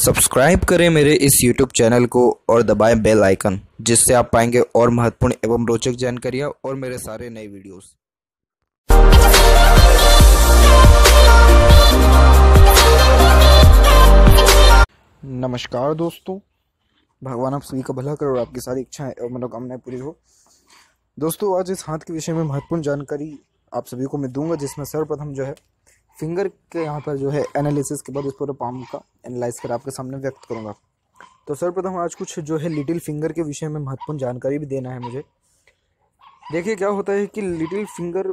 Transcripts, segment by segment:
subscribe करें मेरे इस यूट्यूब चैनल को और दबाएं बेल आइकन जिससे आप पाएंगे और महत्वपूर्ण एवं रोचक जानकारियां और मेरे सारे नए वीडियोस नमस्कार दोस्तों भगवान आप सभी का भला करो और आपकी सारी इच्छाएं और मनोकामनाएं पूरी हो दोस्तों आज इस हाथ के विषय में महत्वपूर्ण जानकारी आप सभी को मैं दूंगा जिसमें सर्वप्रथम जो है फिंगर के यहाँ पर जो है एनालिसिस के बाद उस पूरे पाम का एनालाइज कर आपके सामने व्यक्त करूँगा तो सर्वप्रथम आज कुछ जो है लिटिल फिंगर के विषय में महत्वपूर्ण जानकारी भी देना है मुझे देखिए क्या होता है कि लिटिल फिंगर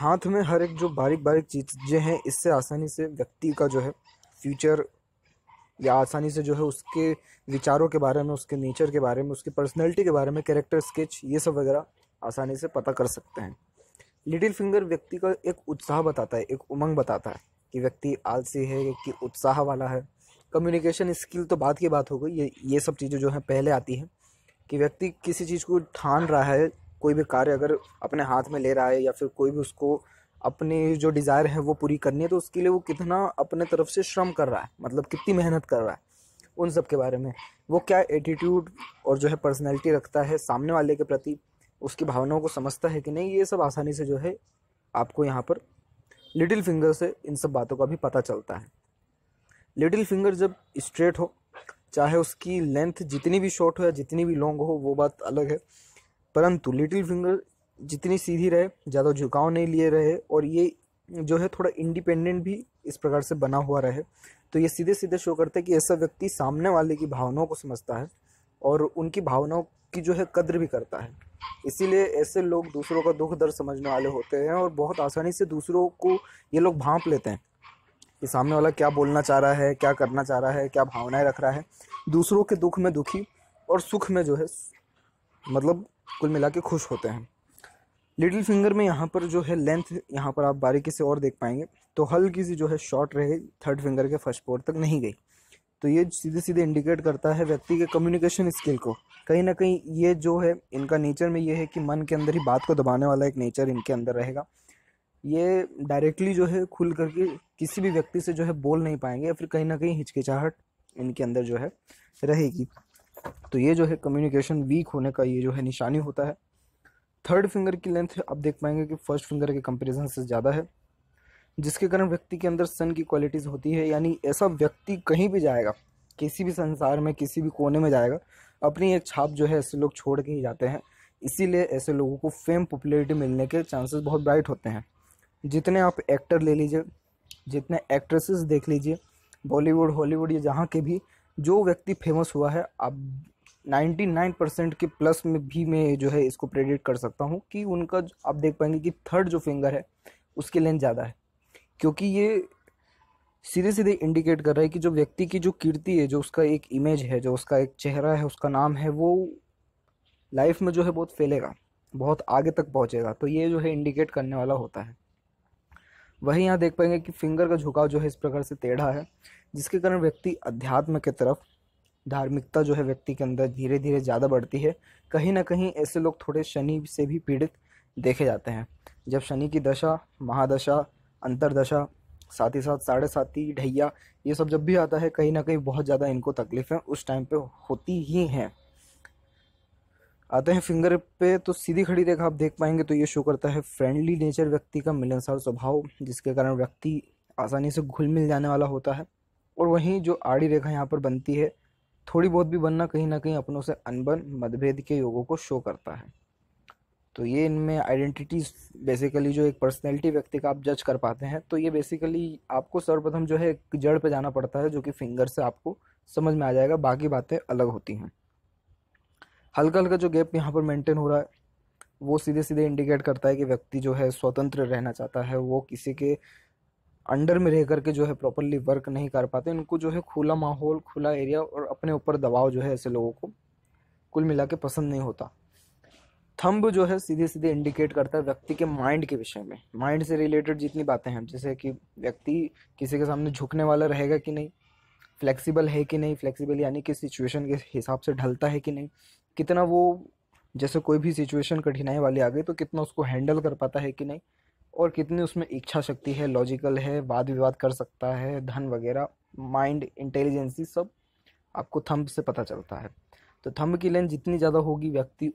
हाथ में हर एक जो बारीक बारीक चीज़ें हैं इससे आसानी से व्यक्ति का जो है फ्यूचर या आसानी से जो है उसके विचारों के बारे में उसके नेचर के बारे में उसकी पर्सनैलिटी के बारे में कैरेक्टर स्केच ये सब वगैरह आसानी से पता कर सकते हैं लिटिल फिंगर व्यक्ति का एक उत्साह बताता है एक उमंग बताता है कि व्यक्ति आलसी है कि उत्साह वाला है कम्युनिकेशन स्किल तो बाद की बात हो गई ये ये सब चीज़ें जो हैं पहले आती हैं कि व्यक्ति किसी चीज़ को ठान रहा है कोई भी कार्य अगर अपने हाथ में ले रहा है या फिर कोई भी उसको अपनी जो डिज़ायर है वो पूरी करनी है तो उसके लिए वो कितना अपने तरफ से श्रम कर रहा है मतलब कितनी मेहनत कर रहा है उन सब के बारे में वो क्या एटीट्यूड और जो है पर्सनैलिटी रखता है सामने वाले के प्रति उसकी भावनाओं को समझता है कि नहीं ये सब आसानी से जो है आपको यहाँ पर लिटिल फिंगर से इन सब बातों का भी पता चलता है लिटिल फिंगर जब स्ट्रेट हो चाहे उसकी लेंथ जितनी भी शॉर्ट हो या जितनी भी लॉन्ग हो वो बात अलग है परंतु लिटिल फिंगर जितनी सीधी रहे ज़्यादा झुकाव नहीं लिए रहे और ये जो है थोड़ा इंडिपेंडेंट भी इस प्रकार से बना हुआ रहे तो ये सीधे सीधे शो करते हैं कि ऐसा व्यक्ति सामने वाले की भावनाओं को समझता है और उनकी भावनाओं की जो है कद्र भी करता है इसीलिए ऐसे लोग दूसरों का दुख दर्द समझने वाले होते हैं और बहुत आसानी से दूसरों को ये लोग भांप लेते हैं कि सामने वाला क्या बोलना चाह रहा है क्या करना चाह रहा है क्या भावनाएं रख रहा है दूसरों के दुख में दुखी और सुख में जो है मतलब कुल मिला के खुश होते हैं लिटिल फिंगर में यहाँ पर जो है लेंथ यहाँ पर आप बारीकी से और देख पाएंगे तो हल्की सी जो है शॉर्ट रह गई थर्ड फिंगर के फर्स्ट फोर तक नहीं गई तो ये सीधे सीधे इंडिकेट करता है व्यक्ति के कम्युनिकेशन स्किल को कहीं ना कहीं ये जो है इनका नेचर में ये है कि मन के अंदर ही बात को दबाने वाला एक नेचर इनके अंदर रहेगा ये डायरेक्टली जो है खुल करके किसी भी व्यक्ति से जो है बोल नहीं पाएंगे या फिर कहीं ना कहीं हिचकिचाहट इनके अंदर जो है रहेगी तो ये जो है कम्युनिकेशन वीक होने का ये जो है निशानी होता है थर्ड फिंगर की लेंथ आप देख पाएंगे कि फर्स्ट फिंगर के कंपेरिजन से ज़्यादा है जिसके कारण व्यक्ति के अंदर सन की क्वालिटीज़ होती है यानी ऐसा व्यक्ति कहीं भी जाएगा किसी भी संसार में किसी भी कोने में जाएगा अपनी एक छाप जो है ऐसे लोग छोड़ के ही जाते हैं इसीलिए ऐसे लोगों को फेम पॉपुलरिटी मिलने के चांसेस बहुत ब्राइट होते हैं जितने आप एक्टर ले लीजिए जितने एक्ट्रेसेस देख लीजिए बॉलीवुड हॉलीवुड या जहाँ के भी जो व्यक्ति फेमस हुआ है आप नाइन परसेंट के प्लस में भी मैं जो है इसको प्रेडिक्ट कर सकता हूँ कि उनका आप देख पाएंगे कि थर्ड जो फिंगर है उसकी लेंथ ज़्यादा है क्योंकि ये सीधे सीधे इंडिकेट कर रहा है कि जो व्यक्ति की जो कीर्ति है जो उसका एक इमेज है जो उसका एक चेहरा है उसका नाम है वो लाइफ में जो है बहुत फैलेगा बहुत आगे तक पहुंचेगा तो ये जो है इंडिकेट करने वाला होता है वही यहाँ देख पाएंगे कि फिंगर का झुकाव जो है इस प्रकार से टेढ़ा है जिसके कारण व्यक्ति अध्यात्म की तरफ धार्मिकता जो है व्यक्ति के अंदर धीरे धीरे ज़्यादा बढ़ती है कहीं ना कहीं ऐसे लोग थोड़े शनि से भी पीड़ित देखे जाते हैं जब शनि की दशा महादशा अंतरदशा साथ ही साथ साढ़े साथी ढैया ये सब जब भी आता है कहीं ना कहीं बहुत ज़्यादा इनको तकलीफ़ें उस टाइम पे होती ही हैं आते हैं फिंगर पे तो सीधी खड़ी रेखा आप देख पाएंगे तो ये शो करता है फ्रेंडली नेचर व्यक्ति का मिलनसार स्वभाव जिसके कारण व्यक्ति आसानी से घुल मिल जाने वाला होता है और वहीं जो आड़ी रेखा यहाँ पर बनती है थोड़ी बहुत भी बनना कहीं ना कहीं अपनों से अनबन मतभेद के योगों को शो करता है तो ये इनमें आइडेंटिटीज बेसिकली जो एक पर्सनैलिटी व्यक्ति का आप जज कर पाते हैं तो ये बेसिकली आपको सर्वप्रथम जो है एक जड़ पे जाना पड़ता है जो कि फिंगर से आपको समझ में आ जाएगा बाकी बातें अलग होती हैं हल्का हल्का जो गैप यहाँ पर मेंटेन हो रहा है वो सीधे सीधे इंडिकेट करता है कि व्यक्ति जो है स्वतंत्र रहना चाहता है वो किसी के अंडर में रह करके जो है प्रॉपरली वर्क नहीं कर पाते इनको जो है खुला माहौल खुला एरिया और अपने ऊपर दबाव जो है ऐसे लोगों को कुल मिला के पसंद नहीं होता थंब जो है सीधे सीधे इंडिकेट करता है व्यक्ति के माइंड के विषय में माइंड से रिलेटेड जितनी बातें हैं जैसे कि व्यक्ति किसी के सामने झुकने वाला रहेगा कि नहीं फ्लेक्सिबल है कि नहीं फ्लेक्सिबल यानी कि सिचुएशन के हिसाब से ढलता है कि नहीं कितना वो जैसे कोई भी सिचुएशन कठिनाई वाली आ गई तो कितना उसको हैंडल कर पाता है कि नहीं और कितनी उसमें इच्छा शक्ति है लॉजिकल है वाद विवाद कर सकता है धन वगैरह माइंड इंटेलिजेंसी सब आपको थंब से पता चलता है तो थंब की लेंथ जितनी ज़्यादा होगी व्यक्ति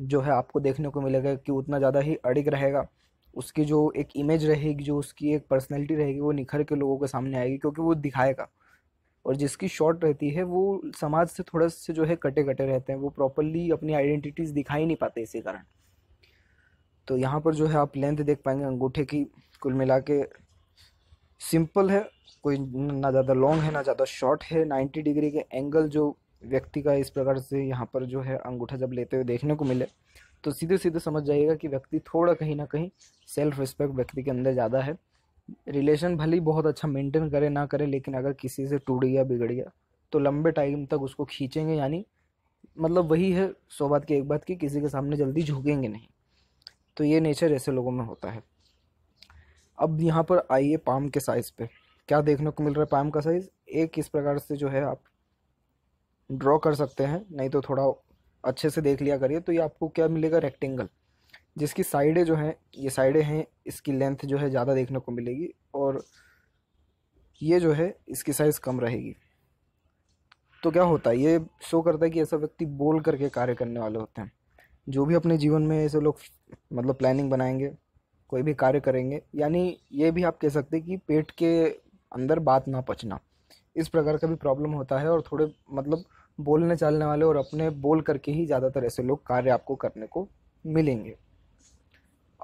जो है आपको देखने को मिलेगा कि उतना ज़्यादा ही अड़िग रहेगा उसकी जो एक इमेज रहेगी जो उसकी एक पर्सनैलिटी रहेगी वो निखर के लोगों के सामने आएगी क्योंकि वो दिखाएगा और जिसकी शॉर्ट रहती है वो समाज से थोड़ा से जो है कटे कटे रहते हैं वो प्रॉपरली अपनी आइडेंटिटीज़ दिखा ही नहीं पाते इसी कारण तो यहाँ पर जो है आप लेंथ देख पाएंगे अंगूठे की कुल मिला के सिंपल है कोई ना ज़्यादा लॉन्ग है ना ज़्यादा शॉर्ट है नाइन्टी डिग्री के एंगल जो व्यक्ति का इस प्रकार से यहाँ पर जो है अंगूठा जब लेते हुए देखने को मिले तो सीधे सीधे समझ जाइएगा कि व्यक्ति थोड़ा कहीं ना कहीं सेल्फ रिस्पेक्ट व्यक्ति के अंदर ज़्यादा है रिलेशन भले ही बहुत अच्छा मेंटेन करे ना करे लेकिन अगर किसी से टूट गया बिगड़ गया तो लंबे टाइम तक उसको खींचेंगे यानी मतलब वही है सौ बात की एक बात की किसी के सामने जल्दी झुकेंगे नहीं तो ये नेचर ऐसे लोगों में होता है अब यहाँ पर आइए पाम के साइज़ पे क्या देखने को मिल रहा है पाम का साइज़ एक इस प्रकार से जो है आप ड्रॉ कर सकते हैं नहीं तो थोड़ा अच्छे से देख लिया करिए तो ये आपको क्या मिलेगा रेक्टेंगल जिसकी साइडें जो हैं ये साइडें हैं इसकी लेंथ जो है ज़्यादा देखने को मिलेगी और ये जो है इसकी साइज़ कम रहेगी तो क्या होता है ये शो करता है कि ऐसा व्यक्ति बोल करके कार्य करने वाले होते हैं जो भी अपने जीवन में ऐसे लोग मतलब प्लानिंग बनाएंगे कोई भी कार्य करेंगे यानी ये भी आप कह सकते हैं कि पेट के अंदर बात ना पचना इस प्रकार का भी प्रॉब्लम होता है और थोड़े मतलब बोलने चालने वाले और अपने बोल करके ही ज़्यादातर ऐसे लोग कार्य आपको करने को मिलेंगे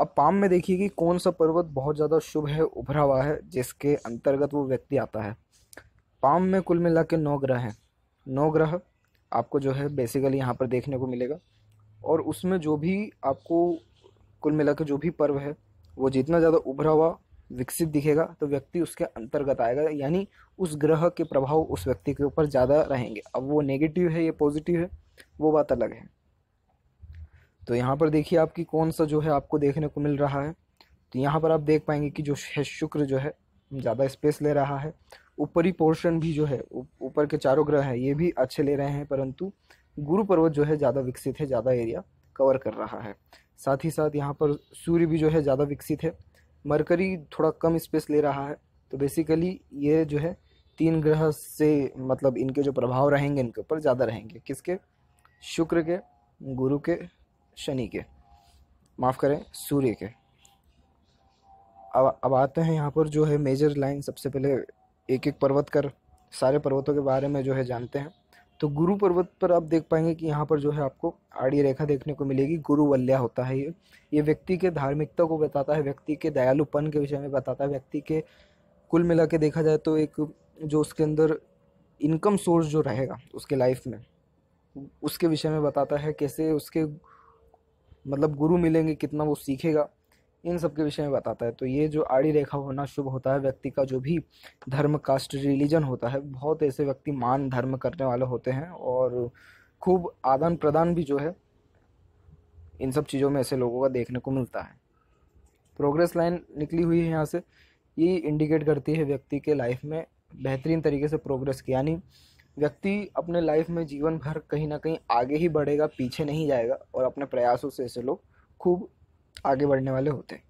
अब पाम में देखिए कि कौन सा पर्वत बहुत ज़्यादा शुभ है उभरा हुआ है जिसके अंतर्गत वो व्यक्ति आता है पाम में कुल मिला के नौ ग्रह हैं नौ ग्रह आपको जो है बेसिकली यहाँ पर देखने को मिलेगा और उसमें जो भी आपको कुल मिला के जो भी पर्व है वो जितना ज़्यादा उभरा हुआ विकसित दिखेगा तो व्यक्ति उसके अंतर्गत आएगा यानी उस ग्रह के प्रभाव उस व्यक्ति के ऊपर ज़्यादा रहेंगे अब वो नेगेटिव है या पॉजिटिव है वो बात अलग है तो यहाँ पर देखिए आपकी कौन सा जो है आपको देखने को मिल रहा है तो यहाँ पर आप देख पाएंगे कि जो है शुक्र जो है ज़्यादा स्पेस ले रहा है ऊपरी पोर्शन भी जो है ऊपर के चारों ग्रह हैं ये भी अच्छे ले रहे हैं परंतु गुरु पर्वत जो है ज़्यादा विकसित है ज़्यादा एरिया कवर कर रहा है साथ ही साथ यहाँ पर सूर्य भी जो है ज़्यादा विकसित है मरकरी थोड़ा कम स्पेस ले रहा है तो बेसिकली ये जो है तीन ग्रह से मतलब इनके जो प्रभाव रहेंगे इनके ऊपर ज़्यादा रहेंगे किसके शुक्र के गुरु के शनि के माफ़ करें सूर्य के अब अब आते हैं यहाँ पर जो है मेजर लाइन सबसे पहले एक एक पर्वत कर सारे पर्वतों के बारे में जो है जानते हैं तो गुरु पर्वत पर आप देख पाएंगे कि यहाँ पर जो है आपको आड़ी रेखा देखने को मिलेगी गुरु वल्या होता है ये ये व्यक्ति के धार्मिकता को बताता है व्यक्ति के दयालुपन के विषय में बताता है व्यक्ति के कुल मिला के देखा जाए तो एक जो उसके अंदर इनकम सोर्स जो रहेगा उसके लाइफ में उसके विषय में बताता है कैसे उसके मतलब गुरु मिलेंगे कितना वो सीखेगा इन सब के विषय में बताता है तो ये जो आड़ी रेखा होना शुभ होता है व्यक्ति का जो भी धर्म कास्ट रिलीजन होता है बहुत ऐसे व्यक्ति मान धर्म करने वाले होते हैं और खूब आदान प्रदान भी जो है इन सब चीज़ों में ऐसे लोगों का देखने को मिलता है प्रोग्रेस लाइन निकली हुई है यहाँ से ये इंडिकेट करती है व्यक्ति के लाइफ में बेहतरीन तरीके से प्रोग्रेस की यानी व्यक्ति अपने लाइफ में जीवन भर कहीं ना कहीं आगे ही बढ़ेगा पीछे नहीं जाएगा और अपने प्रयासों से ऐसे लोग खूब आगे बढ़ने वाले होते हैं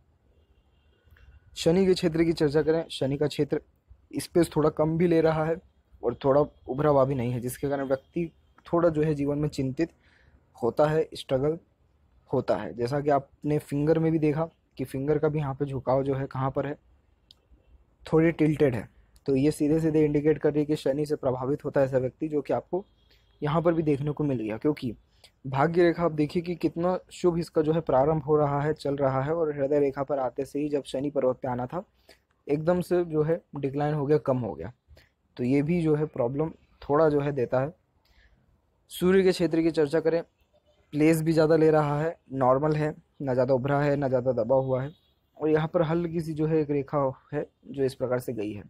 शनि के क्षेत्र की चर्चा करें शनि का क्षेत्र स्पेस थोड़ा कम भी ले रहा है और थोड़ा उभरा हुआ भी नहीं है जिसके कारण व्यक्ति थोड़ा जो है जीवन में चिंतित होता है स्ट्रगल होता है जैसा कि आपने फिंगर में भी देखा कि फिंगर का भी यहाँ पे झुकाव जो है कहाँ पर है थोड़ी टिल्टेड है तो ये सीधे सीधे इंडिकेट कर रही है कि शनि से प्रभावित होता है ऐसा व्यक्ति जो कि आपको यहाँ पर भी देखने को मिल गया क्योंकि भाग्य रेखा आप देखिए कि कितना शुभ इसका जो है प्रारंभ हो रहा है चल रहा है और हृदय रेखा पर आते से ही जब शनि पर्वत पे आना था एकदम से जो है डिक्लाइन हो गया कम हो गया तो ये भी जो है प्रॉब्लम थोड़ा जो है देता है सूर्य के क्षेत्र की चर्चा करें प्लेस भी ज़्यादा ले रहा है नॉर्मल है ना ज़्यादा उभरा है ना ज़्यादा दबा हुआ है और यहाँ पर हल्की सी जो है एक रेखा है जो इस प्रकार से गई है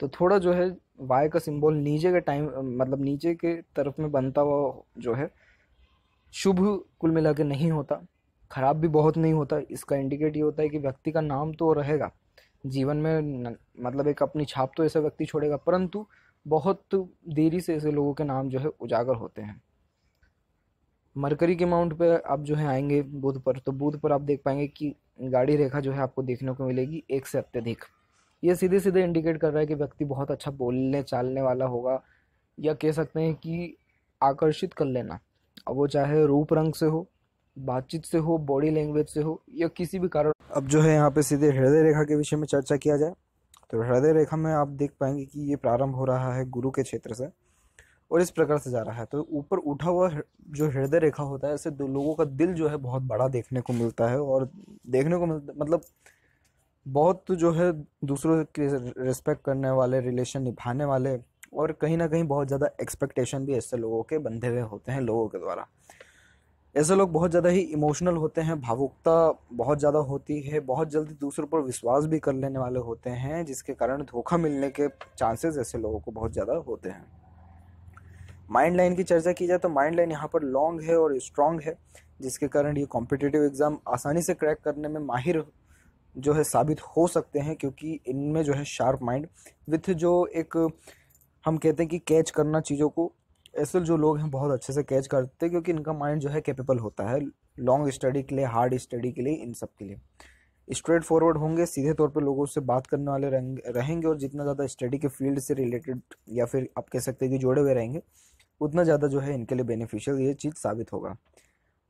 तो थोड़ा जो है वाय का सिंबल नीचे के टाइम मतलब नीचे के तरफ में बनता हुआ जो है शुभ कुल मिला के नहीं होता खराब भी बहुत नहीं होता इसका इंडिकेट ये होता है कि व्यक्ति का नाम तो रहेगा जीवन में मतलब एक अपनी छाप तो ऐसा व्यक्ति छोड़ेगा परंतु बहुत देरी से ऐसे लोगों के नाम जो है उजागर होते हैं मरकरी के माउंट पे आप जो है आएंगे बुध पर तो बुध पर आप देख पाएंगे कि गाड़ी रेखा जो है आपको देखने को मिलेगी एक से अत्यधिक ये सीधे सीधे इंडिकेट कर रहा है कि व्यक्ति बहुत अच्छा बोलने चालने वाला होगा या कह सकते हैं कि आकर्षित कर लेना अब वो चाहे रूप रंग से हो बातचीत से हो बॉडी लैंग्वेज से हो या किसी भी कारण अब जो है यहाँ पे सीधे हृदय रेखा के विषय में चर्चा किया जाए तो हृदय रेखा में आप देख पाएंगे कि ये प्रारंभ हो रहा है गुरु के क्षेत्र से और इस प्रकार से जा रहा है तो ऊपर उठा हुआ जो हृदय रेखा होता है इससे दो लोगों का दिल जो है बहुत बड़ा देखने को मिलता है और देखने को मिलता मतलब बहुत जो है दूसरों के रिस्पेक्ट करने वाले रिलेशन निभाने वाले और कहीं ना कहीं बहुत ज़्यादा एक्सपेक्टेशन भी ऐसे लोगों के बंधे हुए होते हैं लोगों के द्वारा ऐसे लोग बहुत ज़्यादा ही इमोशनल होते हैं भावुकता बहुत ज़्यादा होती है बहुत जल्दी दूसरों पर विश्वास भी कर लेने वाले होते हैं जिसके कारण धोखा मिलने के चांसेस ऐसे लोगों को बहुत ज़्यादा होते हैं माइंड लाइन की चर्चा की जाए तो माइंड लाइन यहाँ पर लॉन्ग है और स्ट्रॉन्ग है जिसके कारण ये कॉम्पिटिटिव एग्ज़ाम आसानी से क्रैक करने में माहिर जो है साबित हो सकते हैं क्योंकि इनमें जो है शार्प माइंड विथ जो एक हम कहते हैं कि कैच करना चीज़ों को ऐसे जो लोग हैं बहुत अच्छे से कैच करते हैं क्योंकि इनका माइंड जो है कैपेबल होता है लॉन्ग स्टडी के लिए हार्ड स्टडी के लिए इन सब के लिए स्ट्रेट फॉरवर्ड होंगे सीधे तौर पे लोगों से बात करने वाले रहेंगे और जितना ज़्यादा स्टडी के फील्ड से रिलेटेड या फिर आप कह सकते हैं कि जुड़े हुए रहेंगे उतना ज़्यादा जो है इनके लिए बेनिफिशियल ये चीज़ साबित होगा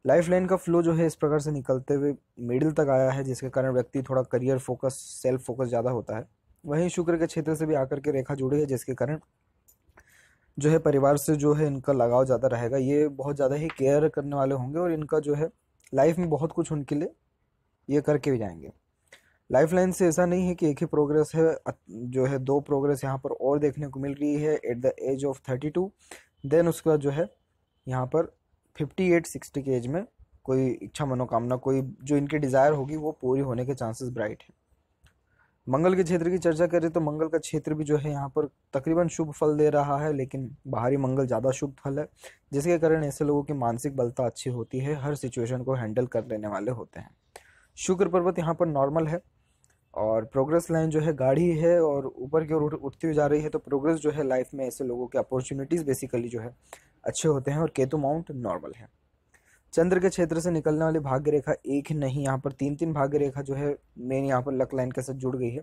लाइफ लाइन का फ्लो जो है इस प्रकार से निकलते हुए मिडिल तक आया है जिसके कारण व्यक्ति थोड़ा करियर फोकस सेल्फ फोकस ज़्यादा होता है वहीं शुक्र के क्षेत्र से भी आकर के रेखा जुड़ी है जिसके कारण जो है परिवार से जो है इनका लगाव ज़्यादा रहेगा ये बहुत ज़्यादा ही केयर करने वाले होंगे और इनका जो है लाइफ में बहुत कुछ उनके लिए ये करके भी जाएंगे लाइफ लाइन से ऐसा नहीं है कि एक ही प्रोग्रेस है जो है दो प्रोग्रेस यहाँ पर और देखने को मिल रही है at the age of thirty two then उसके बाद जो है यहाँ पर फिफ्टी एट सिक्सटी के एज में कोई इच्छा मनोकामना कोई जो इनकी डिज़ायर होगी वो पूरी होने के चांसेस ब्राइट हैं मंगल के क्षेत्र की चर्चा करें तो मंगल का क्षेत्र भी जो है यहाँ पर तकरीबन शुभ फल दे रहा है लेकिन बाहरी मंगल ज़्यादा शुभ फल है जिसके कारण ऐसे लोगों की मानसिक बलता अच्छी होती है हर सिचुएशन को हैंडल कर लेने वाले होते हैं शुक्र पर्वत यहाँ पर नॉर्मल है और प्रोग्रेस लाइन जो है गाढ़ी है और ऊपर की ओर उठती हुई जा रही है तो प्रोग्रेस जो है लाइफ में ऐसे लोगों के अपॉर्चुनिटीज़ बेसिकली जो है अच्छे होते हैं और केतु माउंट नॉर्मल है चंद्र के क्षेत्र से निकलने वाली भाग्य रेखा एक नहीं यहाँ पर तीन तीन भाग्य रेखा जो है मेन यहाँ पर लक लाइन के साथ जुड़ गई है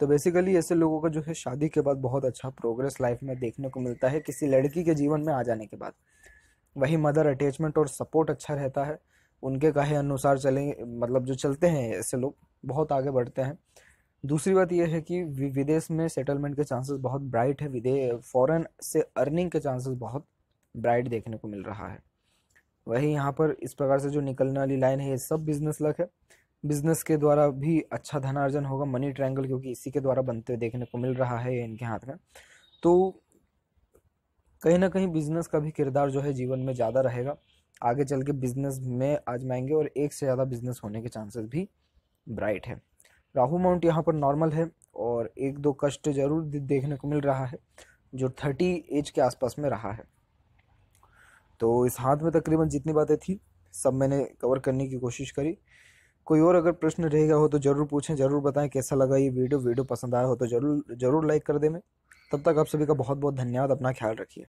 तो बेसिकली ऐसे लोगों का जो है शादी के बाद बहुत अच्छा प्रोग्रेस लाइफ में देखने को मिलता है किसी लड़की के जीवन में आ जाने के बाद वही मदर अटैचमेंट और सपोर्ट अच्छा रहता है उनके कहे अनुसार चलें मतलब जो चलते हैं ऐसे लोग बहुत आगे बढ़ते हैं दूसरी बात यह है कि विदेश में सेटलमेंट के चांसेस बहुत ब्राइट है विदेश फॉरेन से अर्निंग के चांसेस बहुत ब्राइट देखने को मिल रहा है वही यहाँ पर इस प्रकार से जो निकलने वाली लाइन है ये सब बिजनेस लक है बिजनेस के द्वारा भी अच्छा धनार्जन होगा मनी ट्रायंगल क्योंकि इसी के द्वारा बनते हुए देखने को मिल रहा है इनके हाथ में तो कहीं ना कहीं बिजनेस का भी किरदार जो है जीवन में ज़्यादा रहेगा आगे चल के बिजनेस में आजमाएंगे और एक से ज़्यादा बिजनेस होने के चांसेस भी ब्राइट है राहु माउंट यहाँ पर नॉर्मल है और एक दो कष्ट जरूर देखने को मिल रहा है जो थर्टी एज के आसपास में रहा है तो इस हाथ में तकरीबन जितनी बातें थी सब मैंने कवर करने की कोशिश करी कोई और अगर प्रश्न रहेगा हो तो ज़रूर पूछें ज़रूर बताएं कैसा लगा ये वीडियो वीडियो पसंद आया हो तो ज़रूर ज़रूर लाइक कर दें मैं तब तक आप सभी का बहुत बहुत धन्यवाद अपना ख्याल रखिए